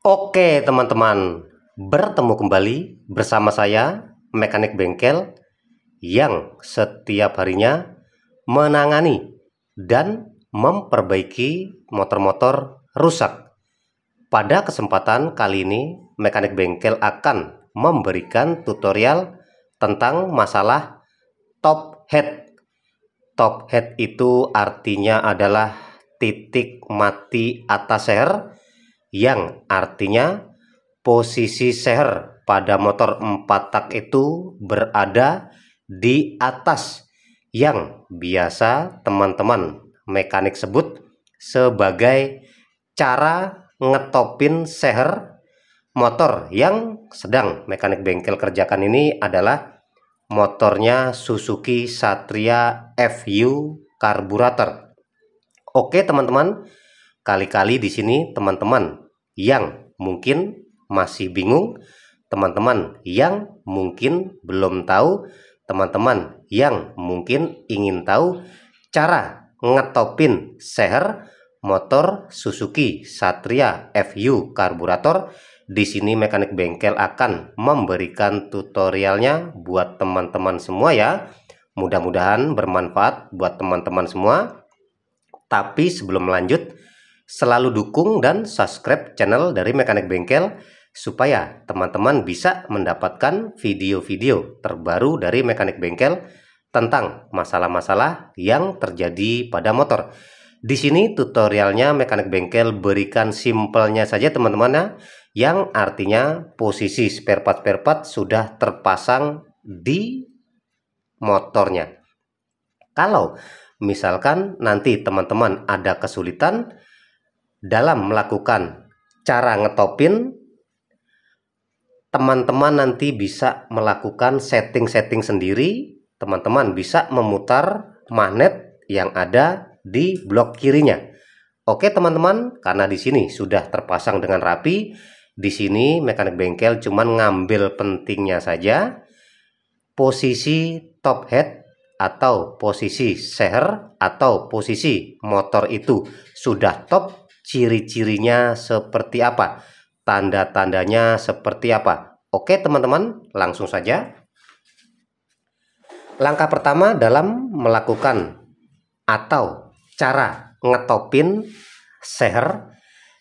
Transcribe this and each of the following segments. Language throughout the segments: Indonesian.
Oke teman-teman, bertemu kembali bersama saya mekanik bengkel yang setiap harinya menangani dan memperbaiki motor-motor rusak. Pada kesempatan kali ini, mekanik bengkel akan memberikan tutorial tentang masalah top head. Top head itu artinya adalah titik mati atas seher yang artinya posisi seher pada motor empat tak itu berada di atas yang biasa teman-teman mekanik sebut sebagai cara ngetopin seher motor yang sedang mekanik bengkel kerjakan ini adalah motornya Suzuki Satria FU karburator. Oke teman-teman, kali-kali di sini teman-teman yang mungkin masih bingung, teman-teman yang mungkin belum tahu, teman-teman yang mungkin ingin tahu cara ngetopin seher motor Suzuki Satria FU karburator. Di sini mekanik bengkel akan memberikan tutorialnya buat teman-teman semua ya. Mudah-mudahan bermanfaat buat teman-teman semua. Tapi sebelum lanjut, selalu dukung dan subscribe channel dari Mekanik Bengkel supaya teman-teman bisa mendapatkan video-video terbaru dari Mekanik Bengkel tentang masalah-masalah yang terjadi pada motor. Di sini tutorialnya Mekanik Bengkel berikan simpelnya saja teman-teman ya, yang artinya posisi spare part-spare part sudah terpasang di motornya. Kalau misalkan nanti teman-teman ada kesulitan, dalam melakukan cara ngetopin teman-teman nanti bisa melakukan setting-setting sendiri teman-teman bisa memutar magnet yang ada di blok kirinya Oke teman-teman karena di sini sudah terpasang dengan rapi di sini mekanik bengkel cuman ngambil pentingnya saja posisi top head atau posisi seher atau posisi motor itu sudah top ciri-cirinya seperti apa, tanda-tandanya seperti apa. Oke teman-teman, langsung saja. Langkah pertama dalam melakukan atau cara ngetopin seher,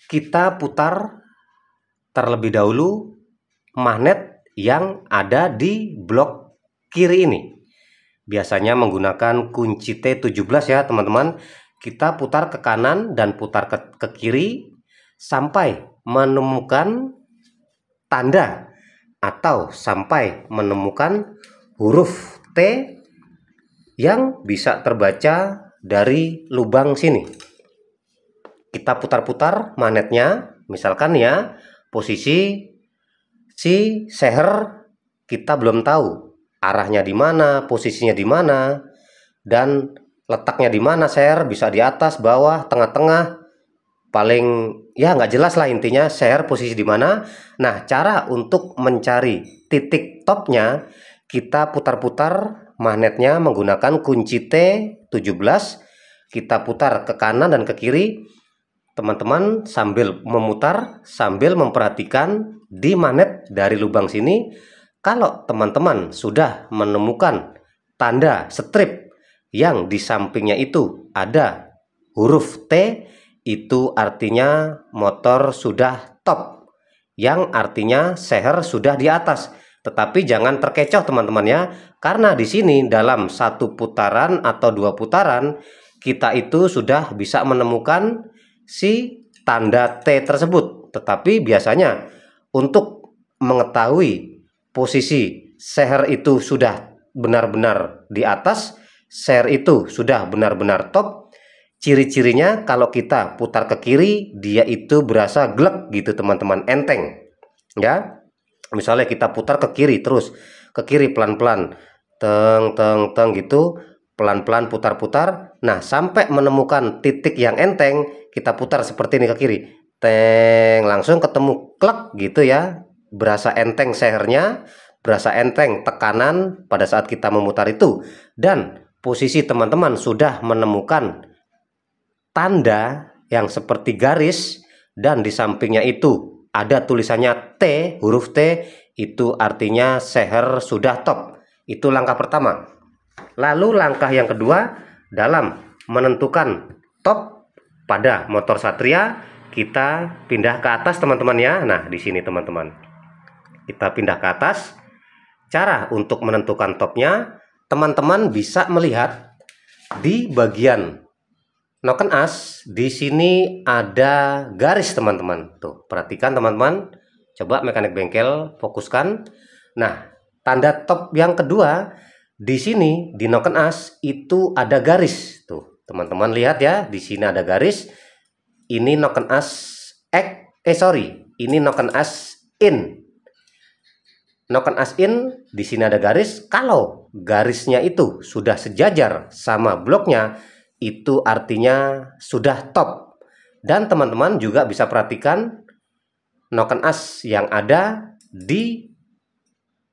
kita putar terlebih dahulu magnet yang ada di blok kiri ini. Biasanya menggunakan kunci T17 ya teman-teman kita putar ke kanan dan putar ke, ke kiri sampai menemukan tanda atau sampai menemukan huruf T yang bisa terbaca dari lubang sini. Kita putar-putar magnetnya. misalkan ya, posisi si seher kita belum tahu arahnya di mana, posisinya di mana, dan letaknya di mana share bisa di atas bawah tengah-tengah paling ya nggak jelas lah intinya share posisi di mana nah cara untuk mencari titik topnya kita putar-putar magnetnya menggunakan kunci T17 kita putar ke kanan dan ke kiri teman-teman sambil memutar sambil memperhatikan di magnet dari lubang sini kalau teman-teman sudah menemukan tanda strip yang di sampingnya itu ada huruf T itu artinya motor sudah top yang artinya seher sudah di atas tetapi jangan terkecoh teman-teman ya karena di sini dalam satu putaran atau dua putaran kita itu sudah bisa menemukan si tanda T tersebut tetapi biasanya untuk mengetahui posisi seher itu sudah benar-benar di atas share itu sudah benar-benar top. Ciri-cirinya kalau kita putar ke kiri, dia itu berasa glek gitu teman-teman, enteng. Ya. Misalnya kita putar ke kiri terus, ke kiri pelan-pelan. Teng teng teng gitu, pelan-pelan putar-putar. Nah, sampai menemukan titik yang enteng, kita putar seperti ini ke kiri. Teng, langsung ketemu klek gitu ya. Berasa enteng sehernya, berasa enteng tekanan pada saat kita memutar itu. Dan posisi teman-teman sudah menemukan tanda yang seperti garis dan di sampingnya itu ada tulisannya T, huruf T itu artinya seher sudah top. Itu langkah pertama. Lalu langkah yang kedua dalam menentukan top pada motor Satria kita pindah ke atas teman-teman ya. Nah, di sini teman-teman. Kita pindah ke atas. Cara untuk menentukan topnya teman-teman bisa melihat di bagian noken as di sini ada garis teman-teman tuh perhatikan teman-teman coba mekanik bengkel fokuskan nah tanda top yang kedua di sini di noken as itu ada garis tuh teman-teman lihat ya di sini ada garis ini noken as X eh sorry ini noken as in noken as in di sini ada garis kalau garisnya itu sudah sejajar sama bloknya, itu artinya sudah top. Dan teman-teman juga bisa perhatikan noken as yang ada di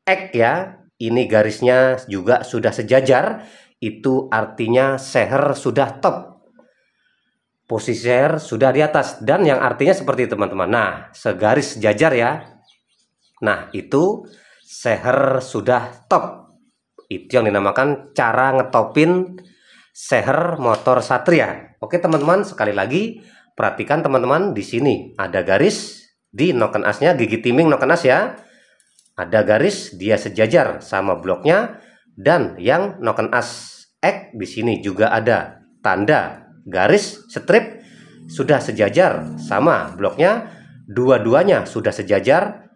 X ya. Ini garisnya juga sudah sejajar, itu artinya seher sudah top. Posisi seher sudah di atas dan yang artinya seperti teman-teman. Nah, segaris sejajar ya. Nah, itu seher sudah top itu yang dinamakan cara ngetopin seher motor satria. Oke teman-teman, sekali lagi perhatikan teman-teman di sini ada garis di noken asnya gigi timing noken as ya. Ada garis dia sejajar sama bloknya dan yang noken as X di sini juga ada tanda garis strip sudah sejajar sama bloknya dua-duanya sudah sejajar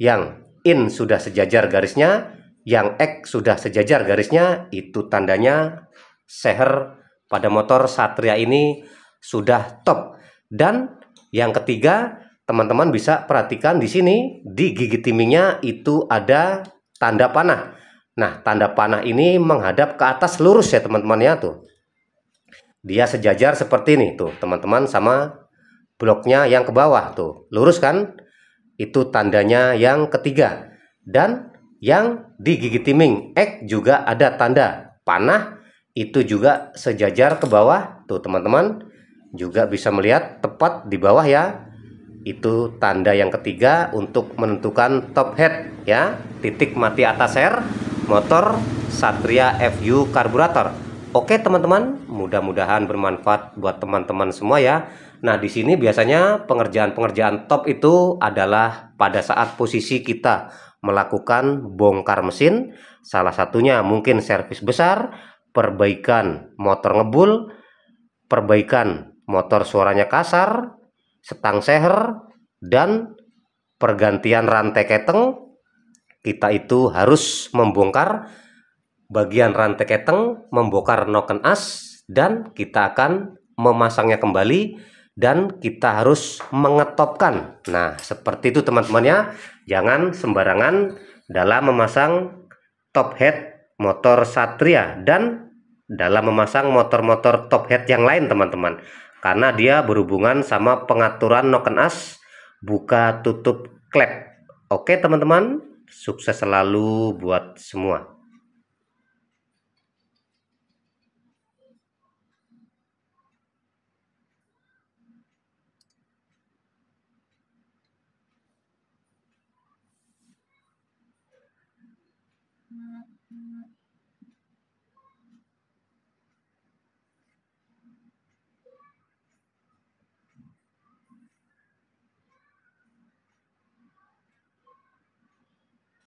yang in sudah sejajar garisnya yang X sudah sejajar garisnya itu tandanya seher pada motor Satria ini sudah top dan yang ketiga teman-teman bisa perhatikan di sini di gigi timingnya itu ada tanda panah nah tanda panah ini menghadap ke atas lurus ya teman-teman ya tuh dia sejajar seperti ini tuh teman-teman sama bloknya yang ke bawah tuh lurus kan itu tandanya yang ketiga dan yang di gigi timing X juga ada tanda panah itu juga sejajar ke bawah tuh teman-teman juga bisa melihat tepat di bawah ya itu tanda yang ketiga untuk menentukan top head ya titik mati atas air motor Satria FU karburator Oke teman-teman mudah-mudahan bermanfaat buat teman-teman semua ya Nah di sini biasanya pengerjaan-pengerjaan top itu adalah pada saat posisi kita melakukan bongkar mesin, salah satunya mungkin servis besar, perbaikan motor ngebul, perbaikan motor suaranya kasar, setang seher, dan pergantian rantai keteng. Kita itu harus membongkar bagian rantai keteng, membongkar noken as, dan kita akan memasangnya kembali dan kita harus mengetopkan. Nah, seperti itu teman-teman ya. Jangan sembarangan dalam memasang top head motor Satria dan dalam memasang motor-motor top head yang lain teman-teman. Karena dia berhubungan sama pengaturan noken as buka tutup klep. Oke teman-teman, sukses selalu buat semua. 嗯嗯。